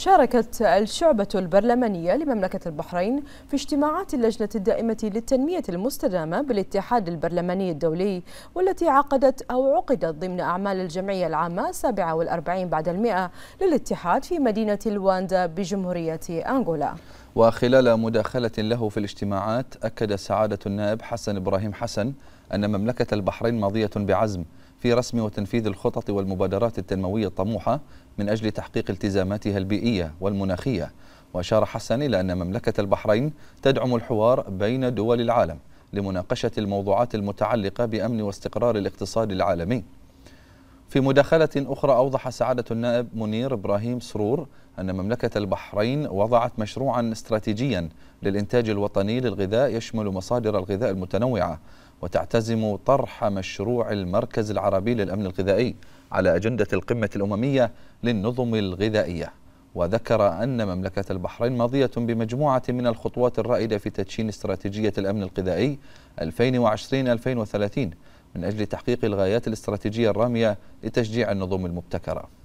شاركت الشعبة البرلمانية لمملكة البحرين في اجتماعات اللجنة الدائمة للتنمية المستدامة بالاتحاد البرلماني الدولي والتي عقدت أو عقدت ضمن أعمال الجمعية العامة 47 بعد المئة للاتحاد في مدينة لواندا بجمهورية أنغولا وخلال مداخلة له في الاجتماعات أكد سعادة النائب حسن إبراهيم حسن أن مملكة البحرين ماضية بعزم في رسم وتنفيذ الخطط والمبادرات التنموية الطموحة من أجل تحقيق التزاماتها البيئية والمناخية وأشار حسن إلى أن مملكة البحرين تدعم الحوار بين دول العالم لمناقشة الموضوعات المتعلقة بأمن واستقرار الاقتصاد العالمي في مداخلة أخرى أوضح سعادة النائب منير إبراهيم سرور أن مملكة البحرين وضعت مشروعا استراتيجيا للإنتاج الوطني للغذاء يشمل مصادر الغذاء المتنوعة وتعتزم طرح مشروع المركز العربي للأمن الغذائي على أجندة القمة الأممية للنظم الغذائية وذكر أن مملكة البحرين ماضية بمجموعة من الخطوات الرائدة في تدشين استراتيجية الأمن الغذائي 2020-2030 من أجل تحقيق الغايات الاستراتيجية الرامية لتشجيع النظم المبتكرة